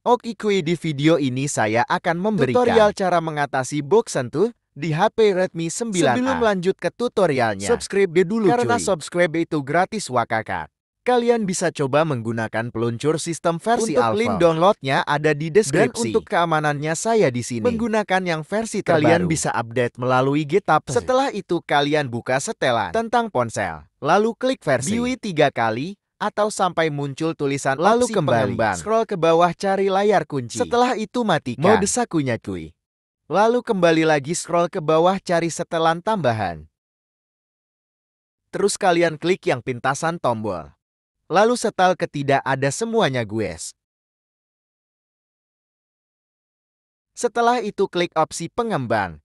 Oke Okikui di video ini saya akan memberikan tutorial cara mengatasi box sentuh di HP Redmi 9A. Sebelum lanjut ke tutorialnya, subscribe dulu Karena subscribe itu gratis wakaka. Kalian bisa coba menggunakan peluncur sistem versi untuk alpha. link downloadnya ada di deskripsi. Dan untuk keamanannya saya di sini. Menggunakan yang versi terbaru. Kalian bisa update melalui GitHub. Setelah itu kalian buka setelan tentang ponsel. Lalu klik versi. BIUI 3 kali, atau sampai muncul tulisan lalu kembali. Pengembang. Scroll ke bawah cari layar kunci. Setelah itu matikan. Mode sakunya cuy. Lalu kembali lagi scroll ke bawah cari setelan tambahan. Terus kalian klik yang pintasan tombol. Lalu setel ke ada semuanya gues. Setelah itu klik opsi pengembang.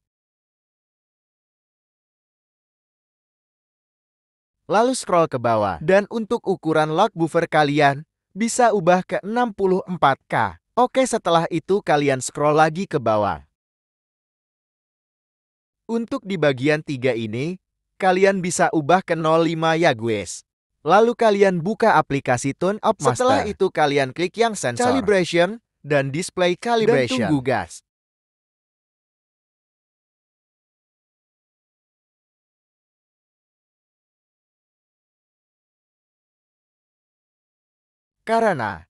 lalu scroll ke bawah. Dan untuk ukuran lock buffer kalian, bisa ubah ke 64K. Oke setelah itu kalian scroll lagi ke bawah. Untuk di bagian 3 ini, kalian bisa ubah ke 05 ya guys. Lalu kalian buka aplikasi tone Up Master. Setelah itu kalian klik yang sensor. Calibration dan display calibration. Dan tunggu gas. karena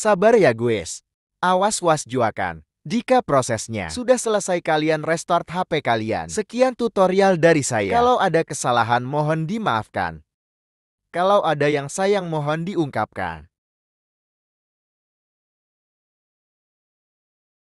Sabar ya guys. Awas was juakan. Jika prosesnya sudah selesai kalian restart HP kalian. Sekian tutorial dari saya. Kalau ada kesalahan mohon dimaafkan. Kalau ada yang sayang mohon diungkapkan.